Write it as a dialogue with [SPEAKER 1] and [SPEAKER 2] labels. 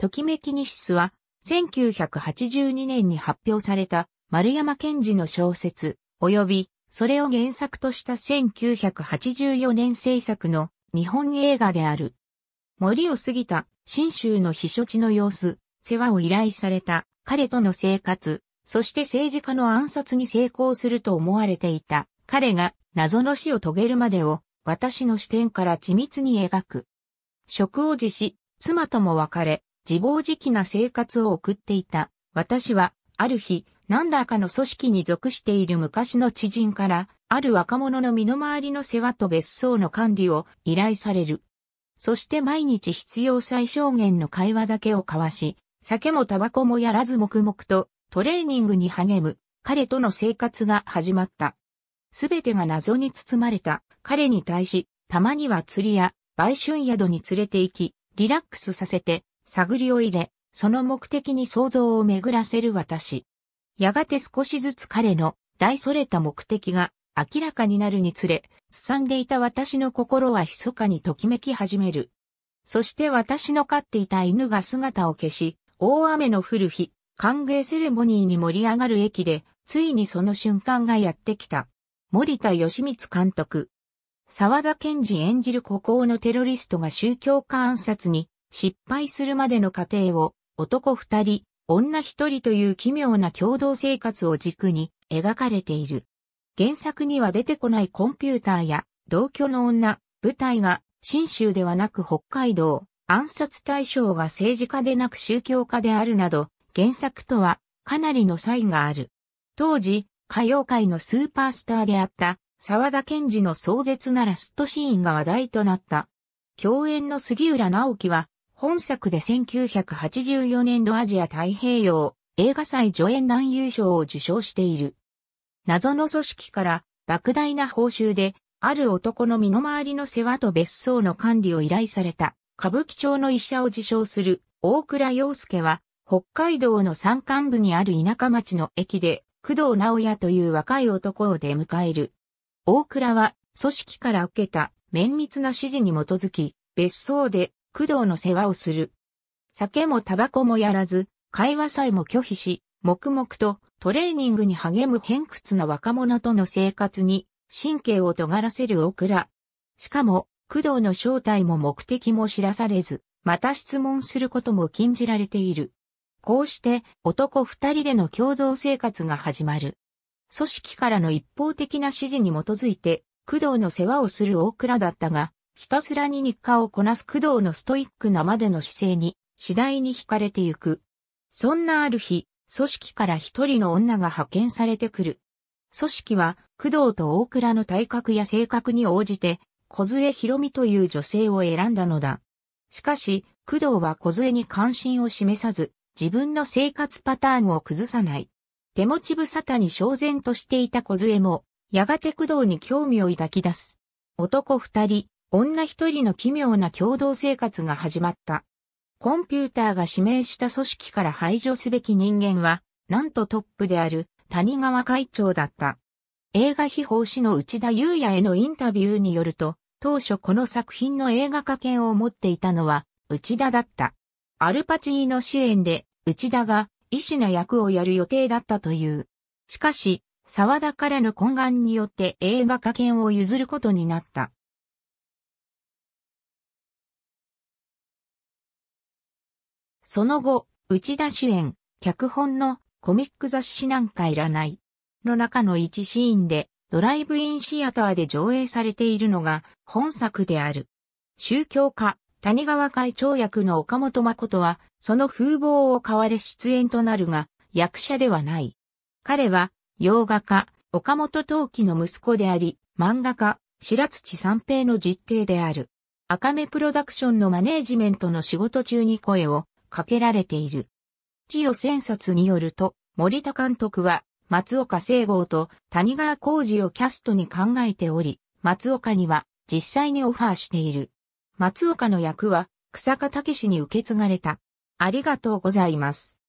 [SPEAKER 1] ときめきニシスは、1982年に発表された丸山賢治の小説、及び、それを原作とした1984年制作の日本映画である。森を過ぎた、新州の避暑地の様子、世話を依頼された彼との生活、そして政治家の暗殺に成功すると思われていた彼が謎の死を遂げるまでを私の視点から緻密に描く。職を辞し、妻とも別れ、自暴自棄な生活を送っていた。私は、ある日、何らかの組織に属している昔の知人から、ある若者の身の回りの世話と別荘の管理を依頼される。そして毎日必要最小限の会話だけを交わし、酒もタバコもやらず黙々とトレーニングに励む彼との生活が始まった。すべてが謎に包まれた彼に対し、たまには釣りや売春宿に連れて行き、リラックスさせて探りを入れ、その目的に想像を巡らせる私。やがて少しずつ彼の大それた目的が明らかになるにつれ、すさんでいた私の心は密かにときめき始める。そして私の飼っていた犬が姿を消し、大雨の降る日、歓迎セレモニーに盛り上がる駅で、ついにその瞬間がやってきた。森田義光監督。沢田健二演じる孤高のテロリストが宗教観察に失敗するまでの過程を男二人、女一人という奇妙な共同生活を軸に描かれている。原作には出てこないコンピューターや同居の女、舞台が新州ではなく北海道、暗殺対象が政治家でなく宗教家であるなど、原作とはかなりの差異がある。当時、歌謡界のスーパースターであった沢田賢治の壮絶なラストシーンが話題となった。共演の杉浦直樹は本作で1984年度アジア太平洋映画祭助演男優賞を受賞している。謎の組織から莫大な報酬で、ある男の身の回りの世話と別荘の管理を依頼された、歌舞伎町の医者を自称する大倉洋介は、北海道の山間部にある田舎町の駅で、工藤直也という若い男を出迎える。大倉は、組織から受けた綿密な指示に基づき、別荘で工藤の世話をする。酒もタバコもやらず、会話さえも拒否し、黙々とトレーニングに励む偏屈な若者との生活に神経を尖らせる大倉。しかも、工藤の正体も目的も知らされず、また質問することも禁じられている。こうして男二人での共同生活が始まる。組織からの一方的な指示に基づいて、工藤の世話をする大倉だったが、ひたすらに日課をこなす工藤のストイックなまでの姿勢に、次第に惹かれてゆく。そんなある日、組織から一人の女が派遣されてくる。組織は、工藤と大倉の体格や性格に応じて、小杖ひろみという女性を選んだのだ。しかし、工藤は小杖に関心を示さず、自分の生活パターンを崩さない。手持ち無沙汰に焦然としていた小杖も、やがて工藤に興味を抱き出す。男二人、女一人の奇妙な共同生活が始まった。コンピューターが指名した組織から排除すべき人間は、なんとトップである谷川会長だった。映画秘宝師の内田祐也へのインタビューによると、当初この作品の映画化権を持っていたのは内田だった。アルパチーの支援で内田が医師の役をやる予定だったという。しかし、沢田からの懇願によって映画化権を譲ることになった。その後、内田主演、脚本のコミック雑誌なんかいらない。の中の一シーンで、ドライブインシアターで上映されているのが本作である。宗教家、谷川会長役の岡本誠は、その風貌を買われ出演となるが、役者ではない。彼は、洋画家、岡本陶器の息子であり、漫画家、白土三平の実弟である。赤目プロダクションのマネージメントの仕事中に声をかけられている。千代千冊によると、森田監督は、松岡聖郷と谷川浩二をキャストに考えており、松岡には実際にオファーしている。松岡の役は、草加武氏に受け継がれた。ありがとうございます。